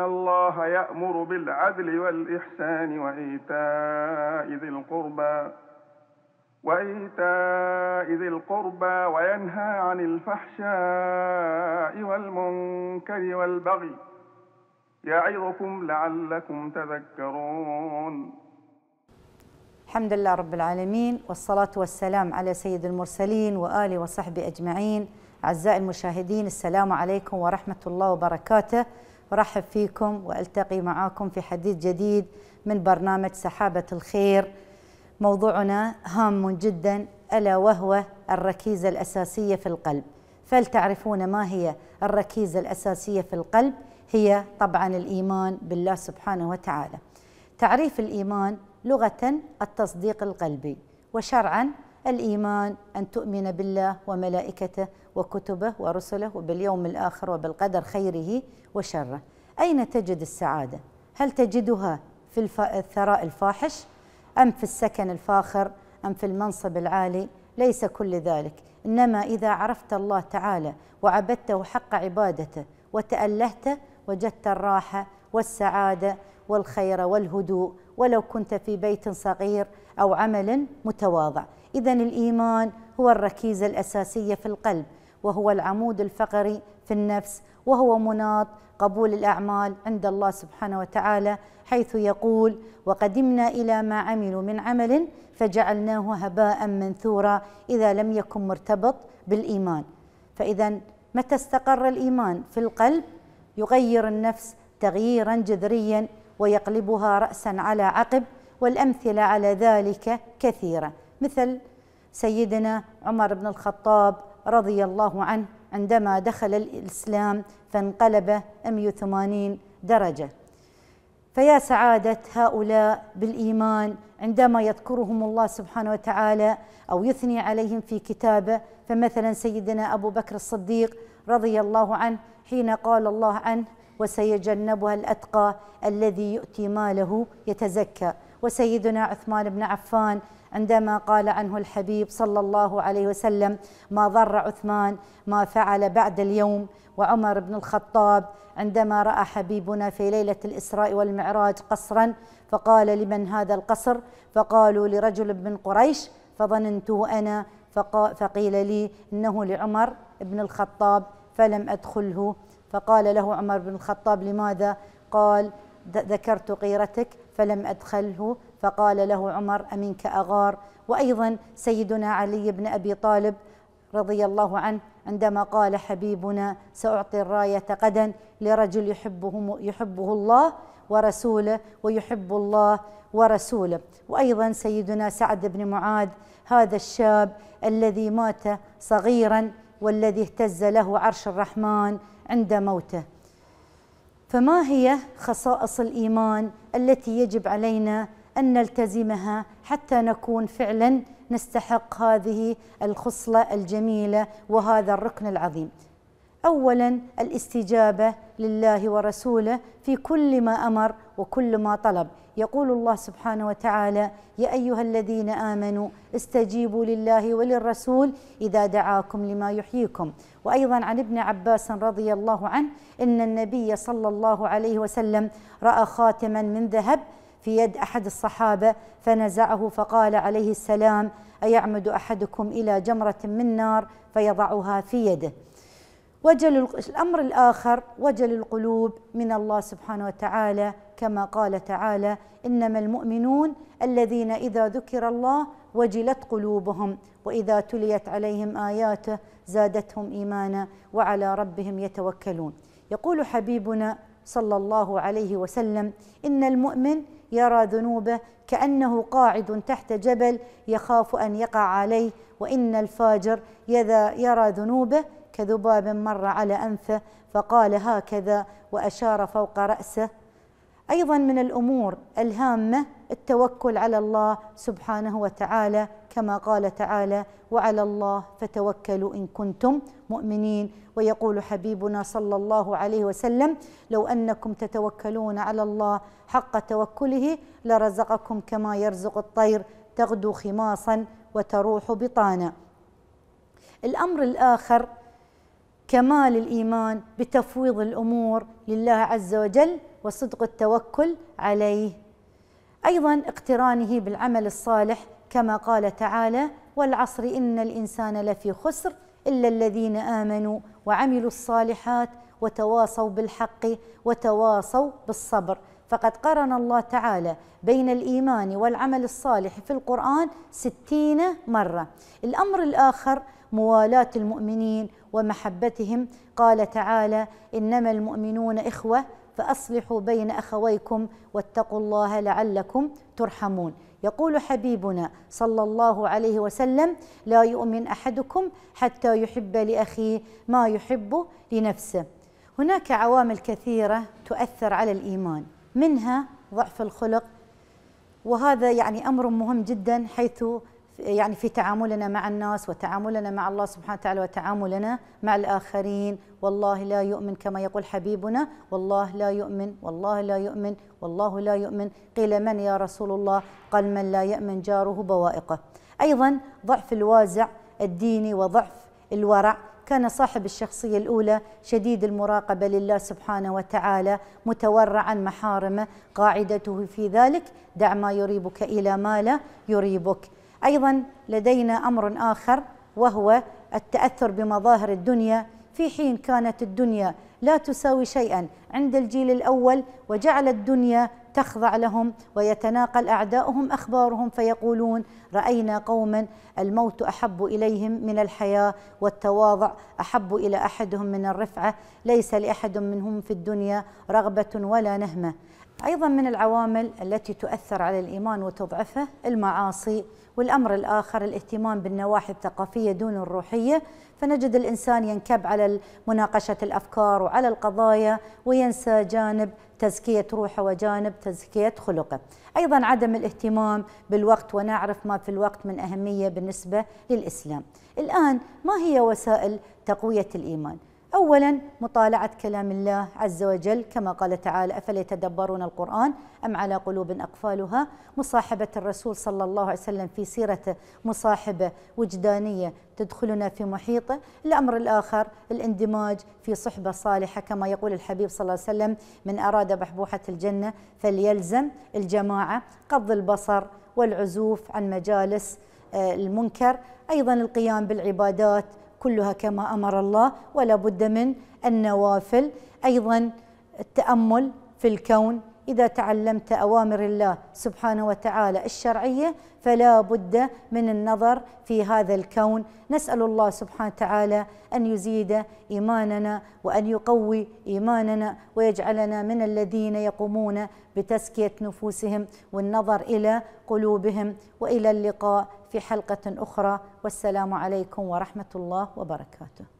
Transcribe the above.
إن الله يأمر بالعدل والإحسان وإيتاء ذي القربى وإيتاء ذي القربى وينهى عن الفحشاء والمنكر والبغي يعظكم لعلكم تذكرون الحمد لله رب العالمين والصلاة والسلام على سيد المرسلين وآله وصحبه أجمعين أعزائي المشاهدين السلام عليكم ورحمة الله وبركاته أرحب فيكم وألتقي معاكم في حديث جديد من برنامج سحابة الخير موضوعنا هام جدا ألا وهو الركيزة الأساسية في القلب فلتعرفون ما هي الركيزة الأساسية في القلب هي طبعا الإيمان بالله سبحانه وتعالى تعريف الإيمان لغة التصديق القلبي وشرعا الإيمان أن تؤمن بالله وملائكته وكتبه ورسله وباليوم الآخر وبالقدر خيره وشره أين تجد السعادة؟ هل تجدها في الثراء الفاحش أم في السكن الفاخر أم في المنصب العالي؟ ليس كل ذلك إنما إذا عرفت الله تعالى وعبدته حق عبادته وتألهت وجدت الراحة والسعادة والخير والهدوء ولو كنت في بيت صغير أو عمل متواضع إذا الإيمان هو الركيزة الأساسية في القلب وهو العمود الفقري في النفس وهو مناط قبول الأعمال عند الله سبحانه وتعالى حيث يقول وقدمنا إلى ما عملوا من عمل فجعلناه هباء منثورا إذا لم يكن مرتبط بالإيمان فإذا متى استقر الإيمان في القلب يغير النفس تغييرا جذريا ويقلبها رأسا على عقب والأمثلة على ذلك كثيرة مثل سيدنا عمر بن الخطاب رضي الله عنه عندما دخل الإسلام فانقلب 180 درجة فيا سعادة هؤلاء بالإيمان عندما يذكرهم الله سبحانه وتعالى أو يثني عليهم في كتابه فمثلا سيدنا أبو بكر الصديق رضي الله عنه حين قال الله عنه وسيجنبها الأتقى الذي يؤتي ماله يتزكى وسيدنا عثمان بن عفان عندما قال عنه الحبيب صلى الله عليه وسلم ما ضر عثمان ما فعل بعد اليوم وعمر بن الخطاب عندما راى حبيبنا في ليله الاسراء والمعراج قصرا فقال لمن هذا القصر فقالوا لرجل من قريش فظننته انا فقيل لي انه لعمر بن الخطاب فلم ادخله فقال له عمر بن الخطاب لماذا قال ذكرت قيرتك فلم ادخله فقال له عمر أمنك أغار وأيضا سيدنا علي بن أبي طالب رضي الله عنه عندما قال حبيبنا سأعطي الراية غدا لرجل يحبه يحبه الله ورسوله ويحب الله ورسوله وأيضا سيدنا سعد بن معاذ هذا الشاب الذي مات صغيرا والذي اهتز له عرش الرحمن عند موته فما هي خصائص الإيمان التي يجب علينا أن نلتزمها حتى نكون فعلا نستحق هذه الخصلة الجميلة وهذا الركن العظيم اولا الاستجابه لله ورسوله في كل ما امر وكل ما طلب يقول الله سبحانه وتعالى يا ايها الذين امنوا استجيبوا لله وللرسول اذا دعاكم لما يحييكم وايضا عن ابن عباس رضي الله عنه ان النبي صلى الله عليه وسلم راى خاتما من ذهب في يد أحد الصحابة فنزعه فقال عليه السلام أيعمد أحدكم إلى جمرة من نار فيضعها في يده وجل الأمر الآخر وجل القلوب من الله سبحانه وتعالى كما قال تعالى إنما المؤمنون الذين إذا ذكر الله وجلت قلوبهم وإذا تليت عليهم آياته زادتهم إيمانا وعلى ربهم يتوكلون يقول حبيبنا صلى الله عليه وسلم إن المؤمن يرى ذنوبه كأنه قاعد تحت جبل يخاف أن يقع عليه وإن الفاجر يرى ذنوبه كذباب مر على أنفه فقال هكذا وأشار فوق رأسه ايضا من الامور الهامه التوكل على الله سبحانه وتعالى كما قال تعالى وعلى الله فتوكلوا ان كنتم مؤمنين ويقول حبيبنا صلى الله عليه وسلم لو انكم تتوكلون على الله حق توكله لرزقكم كما يرزق الطير تغدو خماصا وتروح بطانا الامر الاخر كمال الايمان بتفويض الامور لله عز وجل وصدق التوكل عليه ايضا اقترانه بالعمل الصالح كما قال تعالى والعصر ان الانسان لفي خسر الا الذين امنوا وعملوا الصالحات وتواصوا بالحق وتواصوا بالصبر فقد قرن الله تعالى بين الإيمان والعمل الصالح في القرآن ستين مرة الأمر الآخر موالاة المؤمنين ومحبتهم قال تعالى إنما المؤمنون إخوة فأصلحوا بين أخويكم واتقوا الله لعلكم ترحمون يقول حبيبنا صلى الله عليه وسلم لا يؤمن أحدكم حتى يحب لأخيه ما يحب لنفسه هناك عوامل كثيرة تؤثر على الإيمان منها ضعف الخلق وهذا يعني أمر مهم جدا حيث يعني في تعاملنا مع الناس وتعاملنا مع الله سبحانه وتعالى وتعاملنا مع الآخرين والله لا يؤمن كما يقول حبيبنا والله لا يؤمن والله لا يؤمن والله لا يؤمن قيل من يا رسول الله قال من لا يأمن جاره بوائقه أيضا ضعف الوازع الديني وضعف الورع كان صاحب الشخصية الأولى شديد المراقبة لله سبحانه وتعالى متورعا محارمه قاعدته في ذلك دع ما يريبك إلى ما لا يريبك ايضا لدينا امر اخر وهو التاثر بمظاهر الدنيا في حين كانت الدنيا لا تساوي شيئا عند الجيل الاول وجعل الدنيا تخضع لهم ويتناقل اعداؤهم اخبارهم فيقولون راينا قوما الموت احب اليهم من الحياه والتواضع احب الى احدهم من الرفعه ليس لاحد منهم في الدنيا رغبه ولا نهمه ايضا من العوامل التي تؤثر على الايمان وتضعفه المعاصي والأمر الآخر الاهتمام بالنواحي الثقافية دون الروحية فنجد الإنسان ينكب على مناقشة الأفكار وعلى القضايا وينسى جانب تزكية روحه وجانب تزكية خلقه أيضا عدم الاهتمام بالوقت ونعرف ما في الوقت من أهمية بالنسبة للإسلام الآن ما هي وسائل تقوية الإيمان أولا مطالعة كلام الله عز وجل كما قال تعالى أفليتدبرون القرآن أم على قلوب أقفالها مصاحبة الرسول صلى الله عليه وسلم في سيرته مصاحبة وجدانية تدخلنا في محيطه الأمر الآخر الاندماج في صحبة صالحة كما يقول الحبيب صلى الله عليه وسلم من أراد بحبوحة الجنة فليلزم الجماعة قض البصر والعزوف عن مجالس آه، المنكر أيضا القيام بالعبادات كلها كما امر الله ولا بد من النوافل ايضا التامل في الكون إذا تعلمت أوامر الله سبحانه وتعالى الشرعية فلا بد من النظر في هذا الكون نسأل الله سبحانه وتعالى أن يزيد إيماننا وأن يقوي إيماننا ويجعلنا من الذين يقومون بتزكية نفوسهم والنظر إلى قلوبهم وإلى اللقاء في حلقة أخرى والسلام عليكم ورحمة الله وبركاته